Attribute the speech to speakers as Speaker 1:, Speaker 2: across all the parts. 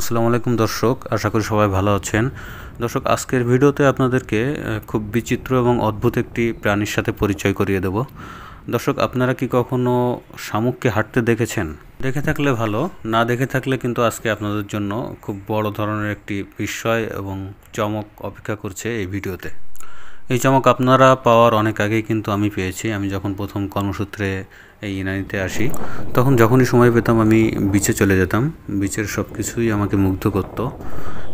Speaker 1: আসসালামু আলাইকুম দর্শক আশা করি সবাই ভালো আছেন দর্শক আজকের ভিডিওতে আপনাদেরকে খুব বিচিত্র এবং অদ্ভুত একটি প্রাণীর সাথে পরিচয় করিয়ে দেব দর্শক আপনারা কি কখনো শামুককে হাঁটতে দেখেছেন দেখে থাকলে ভালো না দেখে থাকলে কিন্তু আজকে আপনাদের জন্য খুব বড় ধরনের একটি বিস্ময় এবং চমক অপেক্ষা করছে এই ভিডিওতে এই চমক আপনারা পাওয়ার অনেক আগেই কিন্তু আমি পেয়েছি আমি যখন প্রথম কর্মসূত্রে এই ইনানিতে আসি তখন যখনই সময় পেতাম আমি বিচে চলে যেতাম বিচের সব কিছুই আমাকে মুগ্ধ করত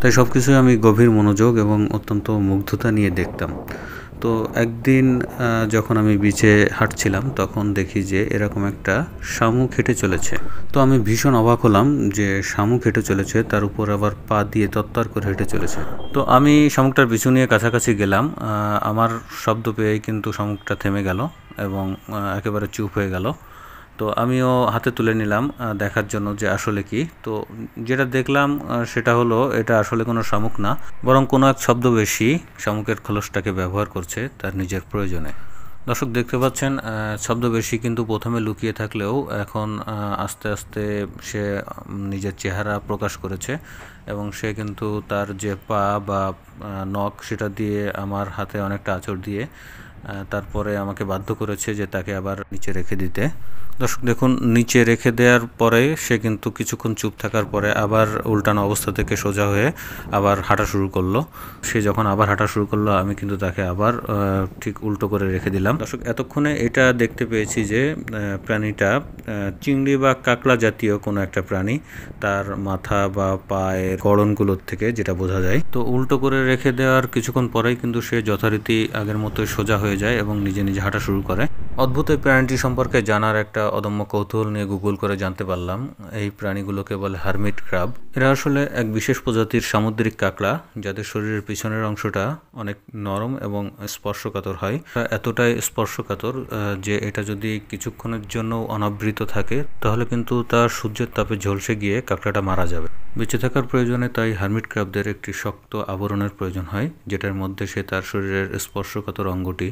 Speaker 1: তাই সব কিছুই আমি গভীর মনোযোগ এবং অত্যন্ত মুগ্ধতা নিয়ে দেখতাম তো একদিন যখন আমি বিচে হাঁটছিলাম তখন দেখি যে এরকম একটা শামুক খেটে চলেছে তো আমি ভীষণ অবাক হলাম যে শামু খেটে চলেছে তার উপর আবার পা দিয়ে তত্তর করে হেঁটে চলেছে তো আমি শামুকটার পিছু নিয়ে কাছাকাছি গেলাম আমার শব্দ পেয়েই কিন্তু শামুকটা থেমে গেল এবং একেবারে চুপ হয়ে গেল তো আমিও হাতে তুলে নিলাম দেখার জন্য যে আসলে কি তো যেটা দেখলাম সেটা হলো এটা আসলে কোনো শামুক না বরং কোনো এক শব্দ বেশি শামুকের খোলসটাকে ব্যবহার করছে তার নিজের প্রয়োজনে দর্শক দেখতে পাচ্ছেন শব্দ বেশি কিন্তু প্রথমে লুকিয়ে থাকলেও এখন আস্তে আস্তে সে নিজের চেহারা প্রকাশ করেছে এবং সে কিন্তু তার যে পা বা নখ সেটা দিয়ে আমার হাতে অনেকটা আঁচড় দিয়ে তারপরে আমাকে বাধ্য করেছে যে তাকে আবার নিচে রেখে দিতে দর্শক দেখুন নিচে রেখে দেওয়ার পরে সে কিন্তু কিছুক্ষণ চুপ থাকার পরে আবার উল্টানো অবস্থা থেকে সোজা হয়ে আবার হাঁটা শুরু করলো সে যখন আবার হাঁটা শুরু করলো আমি কিন্তু তাকে আবার ঠিক উল্টো করে রেখে দিলাম দর্শক এতক্ষণে এটা দেখতে পেয়েছি যে প্রাণীটা চিংড়ি বা কাকলা জাতীয় কোনো একটা প্রাণী তার মাথা বা পায়ের গড়নগুলোর থেকে যেটা বোঝা যায় তো উল্টো করে রেখে দেওয়ার কিছুক্ষণ পরেই কিন্তু সে যথারীতি আগের মতোই সোজা হয়ে হয়ে যায় এবং নিজে নিজে হাঁটা শুরু করে অদ্ভুত এই প্রাণীটি সম্পর্কে জানার একটা অদম্য কৌতূহল নিয়ে গুগল করে জানতে পারলাম এই প্রাণীগুলোকে বলে হার্মিট ক্রাব এরা আসলে এক বিশেষ প্রজাতির সামুদ্রিক কাঁকড়া যাদের শরীরের পিছনের অংশটা অনেক নরম এবং স্পর্শকাতর হয় এতটাই স্পর্শকাতর যে এটা যদি কিছুক্ষণের জন্য অনাবৃত থাকে তাহলে কিন্তু তার সূর্যের তাপে ঝলসে গিয়ে কাঁকড়াটা মারা যাবে বেঁচে থাকার প্রয়োজনে তাই হার্মিট ক্রাবদের একটি শক্ত আবরণের প্রয়োজন হয় যেটার মধ্যে সে তার শরীরের স্পর্শকাতর অঙ্গটি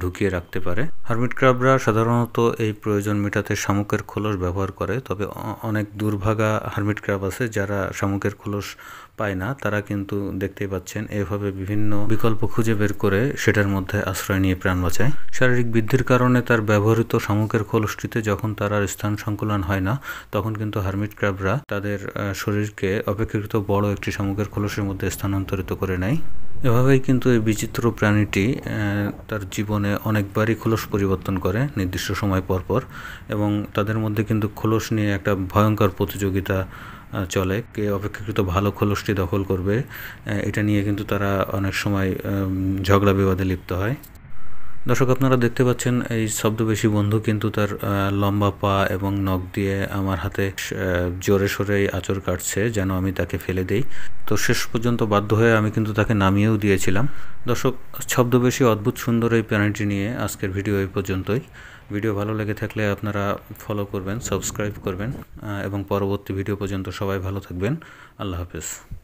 Speaker 1: ঢুকিয়ে রাখতে পারে হার্মিট ক্রাবরা সাধারণত এই প্রয়োজন মেটাতে শামুকের খোলস ব্যবহার করে তবে অনেক দুর্ভাগা হার্মিট ক্রাব আছে যারা শামুকের খোলস পায় না তারা কিন্তু দেখতেই পাচ্ছেন এভাবে বিভিন্ন বিকল্প খুঁজে বের করে সেটার মধ্যে আশ্রয় নিয়ে প্রাণ বাঁচায় শারীরিক বৃদ্ধির কারণে তার ব্যবহৃত শামুকের খোলসটিতে যখন তার আর স্থান সংকুলন হয় না তখন কিন্তু হার্মিট ক্রাবরা তাদের শরীরকে খোলসকে অপেক্ষাকৃত বড় একটি শামুকের খোলসের মধ্যে স্থানান্তরিত করে নেয় এভাবেই কিন্তু এই বিচিত্র প্রাণীটি তার জীবনে অনেকবারই খোলস পরিবর্তন করে নির্দিষ্ট সময় পরপর এবং তাদের মধ্যে কিন্তু খোলস নিয়ে একটা ভয়ঙ্কর প্রতিযোগিতা চলে কে অপেক্ষাকৃত ভালো খোলসটি দখল করবে এটা নিয়ে কিন্তু তারা অনেক সময় ঝগড়া বিবাদে লিপ্ত হয় দর্শক আপনারা দেখতে পাচ্ছেন এই শব্দবেশী বন্ধু কিন্তু তার লম্বা পা এবং নখ দিয়ে আমার হাতে জোরে সোরে আচর কাটছে যেন আমি তাকে ফেলে দেই তো শেষ পর্যন্ত বাধ্য হয়ে আমি কিন্তু তাকে নামিয়েও দিয়েছিলাম দর্শক শব্দবেশী অদ্ভুত সুন্দর এই প্রাণীটি নিয়ে আজকের ভিডিও এই পর্যন্তই ভিডিও ভালো লেগে থাকলে আপনারা ফলো করবেন সাবস্ক্রাইব করবেন এবং পরবর্তী ভিডিও পর্যন্ত সবাই ভালো থাকবেন আল্লাহ হাফেজ